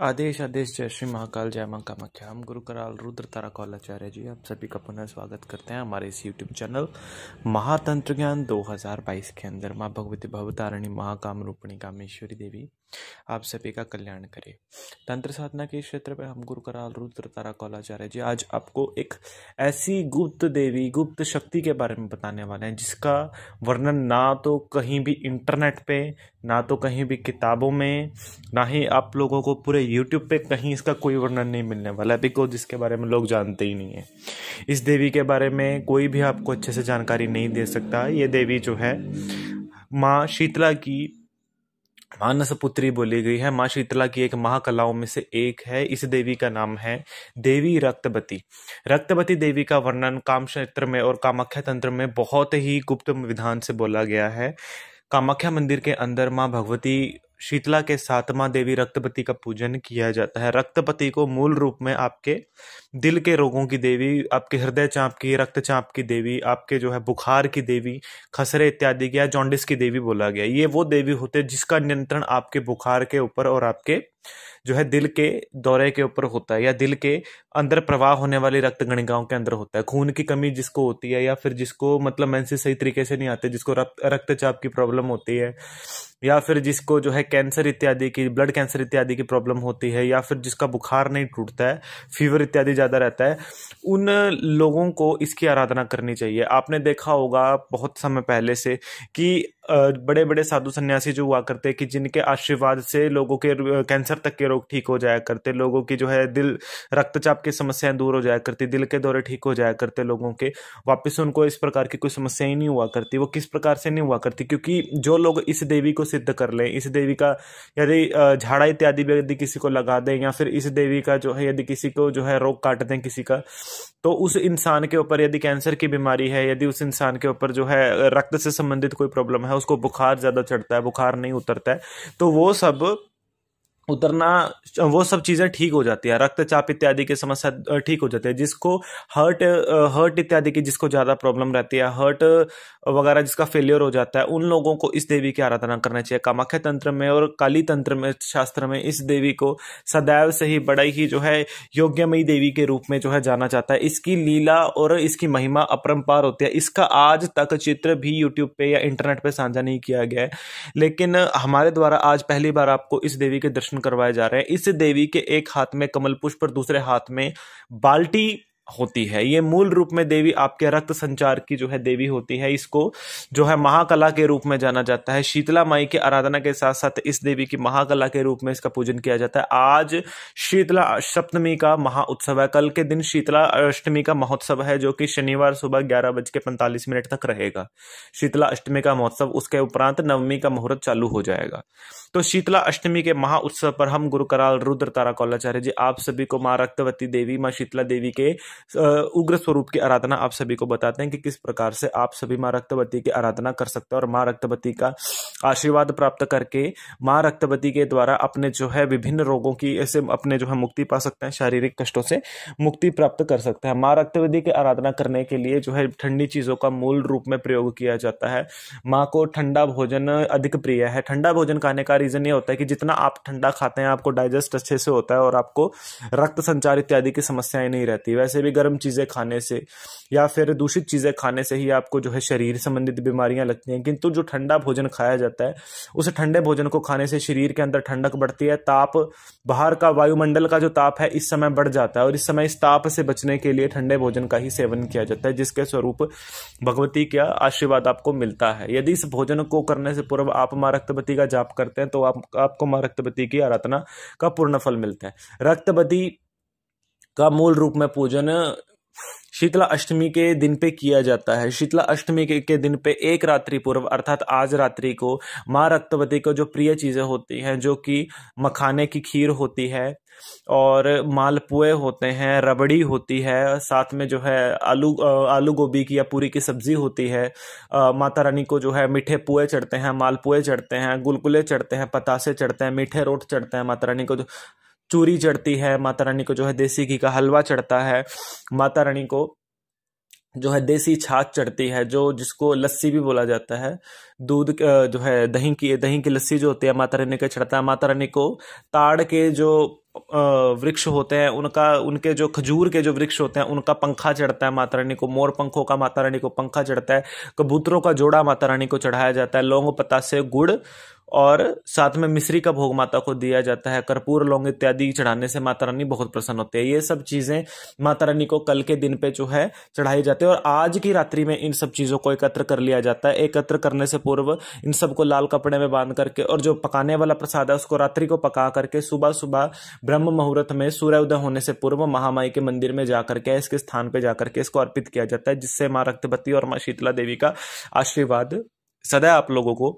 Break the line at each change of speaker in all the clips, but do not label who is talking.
आदेश आदेश जय श्री महाकाल जय मां कामाख्या हम गुरु कराल रुद्र तारा कौलाचार्य जी आप सभी का पुनः स्वागत करते हैं हमारे इस यूट्यूब चैनल महातंत्र ज्ञान 2022 के अंदर माँ भगवती भवतारिणी महाकाम रूपणी कामेश्वरी देवी आप सभी का कल्याण करे तंत्र साधना के क्षेत्र में हम गुरु कराल रुद्र तारा कौलाचार्य जी आज आपको एक ऐसी गुप्त देवी गुप्त शक्ति के बारे में बताने वाले हैं जिसका वर्णन ना तो कहीं भी इंटरनेट पे ना तो कहीं भी किताबों में ना ही आप लोगों को पूरे यूट्यूब पे कहीं इसका कोई वर्णन नहीं मिलने वाला है बिकॉज इसके बारे में लोग जानते ही नहीं है इस देवी के बारे में कोई भी आपको अच्छे से जानकारी नहीं दे सकता ये देवी जो है माँ शीतला की मानसपुत्री बोली गई है माँ शीतला की एक महाकलाओं में से एक है इस देवी का नाम है देवी रक्तबती रक्तबती देवी का वर्णन काम क्षेत्र में और कामाख्या तंत्र में बहुत ही गुप्त विधान से बोला गया है कामाख्या मंदिर के अंदर माँ भगवती शीतला के सातमा देवी रक्तपति का पूजन किया जाता है रक्तपति को मूल रूप में आपके दिल के रोगों की देवी आपके हृदय चाप की रक्तचाप की देवी आपके जो है बुखार की देवी खसरे इत्यादि की या जॉन्डिस की देवी बोला गया ये वो देवी होते हैं जिसका नियंत्रण आपके बुखार के ऊपर और आपके जो है दिल के दौरे के ऊपर होता है या दिल के अंदर प्रवाह होने वाली रक्त गणिकाओं के अंदर होता है खून की कमी जिसको होती है या फिर जिसको मतलब मैं सही तरीके से नहीं आते जिसको रक्त रक्तचाप की प्रॉब्लम होती है या फिर जिसको जो है कैंसर इत्यादि की ब्लड कैंसर इत्यादि की प्रॉब्लम होती है या फिर जिसका बुखार नहीं टूटता है फीवर इत्यादि ज़्यादा रहता है उन लोगों को इसकी आराधना करनी चाहिए आपने देखा होगा बहुत समय पहले से कि बड़े बड़े साधु सन्यासी जो हुआ करते कि जिनके आशीर्वाद से लोगों के कैंसर तक के रोग ठीक हो जाया करते लोगों की जो है दिल रक्तचाप की समस्याएं दूर हो जाया करती दिल के दौरे ठीक हो जाया करते लोगों के वापस उनको इस प्रकार की कोई समस्या ही नहीं हुआ करती वो किस प्रकार से नहीं हुआ करती क्योंकि जो लोग इस देवी को सिद्ध कर लें इस देवी का यदि झाड़ा इत्यादि यदि किसी को लगा दें या फिर इस देवी का जो है यदि किसी को जो है रोग काट दें किसी का तो उस इंसान के ऊपर यदि कैंसर की बीमारी है यदि उस इंसान के ऊपर जो है रक्त से संबंधित कोई प्रॉब्लम है उसको बुखार ज़्यादा चढ़ता है बुखार नहीं उतरता है तो वो सब उतरना वो सब चीज़ें ठीक हो जाती है रक्तचाप इत्यादि की समस्या ठीक हो जाती है जिसको हर्ट हर्ट इत्यादि की जिसको ज़्यादा प्रॉब्लम रहती है हर्ट वगैरह जिसका फेलियर हो जाता है उन लोगों को इस देवी की आराधना करना चाहिए कामाख्या तंत्र में और काली तंत्र में शास्त्र में इस देवी को सदैव से ही बड़ा ही जो है योग्यमयी देवी के रूप में जो है जाना जाता है इसकी लीला और इसकी महिमा अपरम्पार होती है इसका आज तक चित्र भी यूट्यूब पर या इंटरनेट पर साझा नहीं किया गया है लेकिन हमारे द्वारा आज पहली बार आपको इस देवी के दर्शन दर्शन करवाए जा रहे हैं इस देवी के एक हाथ में कमल पुष्प और दूसरे हाथ में बाल्टी होती है ये मूल रूप में देवी आपके रक्त संचार की जो है देवी होती है इसको जो है महाकला के रूप में जाना जाता है शीतला माई की आराधना के साथ साथ इस देवी की महाकला के रूप में इसका पूजन किया जाता है आज शीतला सप्तमी का महा उत्सव है कल के दिन शीतला अष्टमी का महोत्सव है जो कि शनिवार सुबह ग्यारह बज के पैंतालीस मिनट तक रहेगा शीतला अष्टमी का महोत्सव उसके उपरांत नवमी का मुहूर्त चालू हो जाएगा तो शीतला अष्टमी के महा उत्सव पर हम गुरु कराल रुद्र तारा कौलाचार्य जी आप सभी को माँ रक्तवती देवी माँ शीतला देवी के उग्र स्वरूप की आराधना आप सभी को बताते हैं कि किस प्रकार से आप सभी माँ रक्तवती की आराधना कर सकते हैं और माँ रक्तवती का आशीर्वाद प्राप्त करके माँ रक्तवती के द्वारा अपने जो है विभिन्न रोगों की ऐसे अपने जो है मुक्ति पा सकते हैं शारीरिक कष्टों से मुक्ति प्राप्त कर सकते हैं माँ रक्तवती की आराधना करने के लिए जो है ठंडी चीज़ों का मूल रूप में प्रयोग किया जाता है माँ को ठंडा भोजन अधिक प्रिय है ठंडा भोजन खाने का रीज़न ये होता है कि जितना आप ठंडा खाते हैं आपको डाइजेस्ट अच्छे से होता है और आपको रक्त संचार इत्यादि की समस्याएं नहीं रहती वैसे भी गर्म चीज़ें खाने से या फिर दूषित चीज़ें खाने से ही आपको जो है शरीर संबंधित बीमारियां लगती हैं किंतु जो ठंडा भोजन खाया जाता है उस ठंडे भोजन को खाने से शरीर के अंदर ठंडक बढ़ती है ताप बाहर का वायुमंडल का जो ताप है इस समय बढ़ जाता है और इस समय इस ताप से बचने के लिए ठंडे भोजन का ही सेवन किया जाता है जिसके स्वरूप भगवती का आशीर्वाद आपको मिलता है यदि इस भोजन को करने से पूर्व आप माँ रक्तपति का जाप करते हैं तो आप, आपको माँ रक्तपति की आराधना का पूर्ण फल मिलता है रक्तपति का मूल रूप में पूजन शीतला अष्टमी के दिन पे किया जाता है शीतला अष्टमी के, के दिन पे एक रात्रि पूर्व अर्थात आज रात्रि को माँ रक्तवती को जो प्रिय चीज़ें होती हैं जो कि मखाने की खीर होती है और मालपुए होते हैं रबड़ी होती है साथ में जो है आलू आलू गोभी की या पूरी की सब्जी होती है माता रानी को जो है मीठे पुए चढ़ते हैं मालपुए चढ़ते हैं गुलगुले चढ़ते हैं पतासे चढ़ते हैं मीठे रोट चढ़ते हैं माता रानी को जो चूरी चढ़ती है माता रानी को जो है देसी घी का हलवा चढ़ता है माता रानी को जो है देसी छाछ चढ़ती है जो जिसको लस्सी भी बोला जाता है दूध जो है दही की दही की लस्सी जो होती है माता रानी का चढ़ता है माता रानी को ताड़ के जो वृक्ष होते हैं उनका उनके जो खजूर के जो वृक्ष होते हैं उनका पंखा चढ़ता है माता रानी को मोर पंखों का माता रानी को पंखा चढ़ता है कबूतरों का जोड़ा माता रानी को चढ़ाया जाता है लौंग पतासे गुड़ और साथ में मिश्री का भोग माता को दिया जाता है कर्पूर लौंग इत्यादि चढ़ाने से माता रानी बहुत प्रसन्न होती है ये सब चीज़ें माता रानी को कल के दिन पे जो है चढ़ाई जाती है और आज की रात्रि में इन सब चीज़ों को एकत्र कर लिया जाता है एकत्र करने से पूर्व इन सबको लाल कपड़े में बांध करके और जो पकाने वाला प्रसाद है उसको रात्रि को पका करके सुबह सुबह ब्रह्म मुहूर्त में सूर्य उदय होने से पूर्व महामाई के मंदिर में जाकर के इसके स्थान पर जाकर के इसको अर्पित किया जाता है जिससे माँ रक्तपति और माँ शीतला देवी का आशीर्वाद सदा आप लोगों को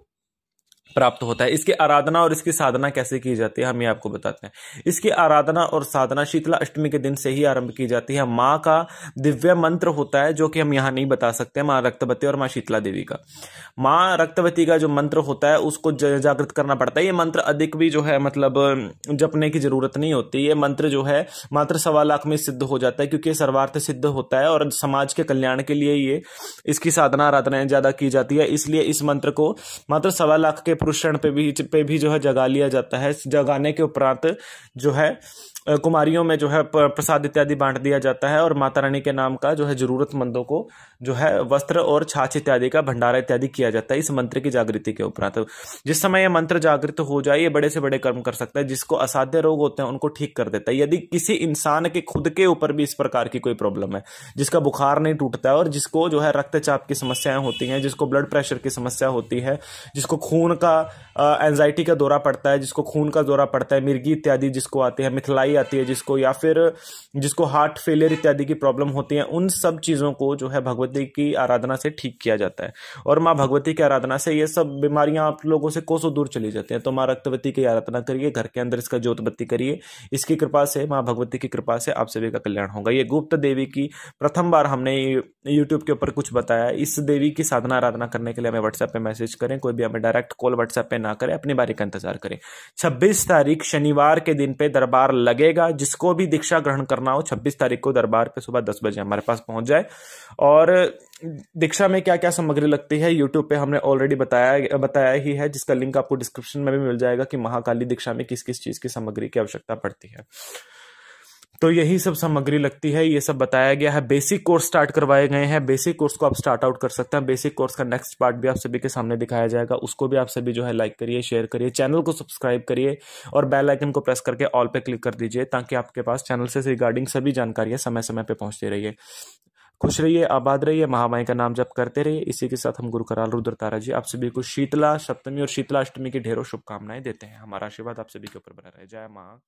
प्राप्त होता है इसकी आराधना और इसकी साधना कैसे की जाती है हम ये आपको बताते हैं इसकी आराधना और साधना शीतला अष्टमी के दिन से ही आरंभ की जाती है माँ का दिव्य मंत्र होता है जो कि हम यहाँ नहीं बता सकते माँ रक्तवती और माँ शीतला देवी का माँ रक्तवती का जो मंत्र होता है उसको जागृत करना पड़ता है ये मंत्र अधिक भी जो है मतलब जपने की जरूरत नहीं होती ये मंत्र जो है मात्र सवा लाख में सिद्ध हो जाता है क्योंकि ये सर्वार्थ सिद्ध होता है और समाज के कल्याण के लिए ये इसकी साधना आराधनाएं ज्यादा की जाती है इसलिए इस मंत्र को मात्र सवा लाख के के पुरुष पे भी पे भी जो है जगा लिया जाता है जगाने के उपरांत जो है कुमारियों में जो है प्रसाद इत्यादि बांट दिया जाता है और माता रानी के नाम का जो है जरूरतमंदों को जो है वस्त्र और छाछ इत्यादि का भंडारा इत्यादि किया जाता है इस मंत्र की जागृति के उपरांत जिस समय यह मंत्र जागृत हो जाए ये बड़े से बड़े कर्म कर सकता है जिसको असाध्य रोग होते हैं उनको ठीक कर देता है यदि किसी इंसान के खुद के ऊपर भी इस प्रकार की कोई प्रॉब्लम है जिसका बुखार नहीं टूटता है और जिसको जो है रक्तचाप की समस्याएं होती हैं जिसको ब्लड प्रेशर की समस्या होती है जिसको खून का एंजाइटी का दौरा पड़ता है जिसको खून का दौरा पड़ता है मिर्गी इत्यादि जिसको आती है मिथिलाई बीमारी आती है जिसको या फिर जिसको हार्ट फेलियर इत्यादि की प्रॉब्लम होती है उन सब चीज़ों को जो है भगवती की आराधना से ठीक किया जाता है और माँ भगवती की आराधना से ये सब बीमारियाँ आप लोगों से कोसों दूर चली जाती हैं तो माँ रक्तवती की आराधना करिए घर के अंदर इसका ज्योतबत्ती करिए इसकी कृपा से माँ भगवती की कृपा से आप सभी का कल्याण होगा ये गुप्त देवी की प्रथम बार हमने यूट्यूब के ऊपर कुछ बताया इस देवी की साधना आराधना करने के लिए हमें व्हाट्सएप पे मैसेज करें कोई भी हमें डायरेक्ट कॉल व्हाट्सएप पे ना करें अपनी बारी का इंतजार करें छब्बीस तारीख शनिवार के दिन पे दरबार लगे लगेगा जिसको भी दीक्षा ग्रहण करना हो 26 तारीख को दरबार पे सुबह दस बजे हमारे पास पहुंच जाए और दीक्षा में क्या क्या सामग्री लगती है यूट्यूब पे हमने ऑलरेडी बताया बताया ही है जिसका लिंक आपको डिस्क्रिप्शन में भी मिल जाएगा कि महाकाली दीक्षा में किस किस चीज की सामग्री की आवश्यकता पड़ती है तो यही सब सामग्री लगती है ये सब बताया गया है बेसिक कोर्स स्टार्ट करवाए गए हैं बेसिक कोर्स को आप स्टार्ट आउट कर सकते हैं बेसिक कोर्स का नेक्स्ट पार्ट भी आप सभी के सामने दिखाया जाएगा उसको भी आप सभी जो है लाइक करिए शेयर करिए चैनल को सब्सक्राइब करिए और बेल आइकन को प्रेस करके ऑल पे क्लिक कर दीजिए ताकि आपके पास चैनल से रिगार्डिंग सभी जानकारियाँ समय समय पर पहुँचती रहिए खुश रहिए आबाद रहिए महामाई का नाम जब करते रहिए इसी के साथ हम गुरु कराल रुद्र तारा जी आप सभी को शीतला सप्तमी और शीतला अष्टमी की ढेरों शुभकामनाएं देते हैं हमारा आशीर्वाद आप सभी के ऊपर बना रहे जय माँ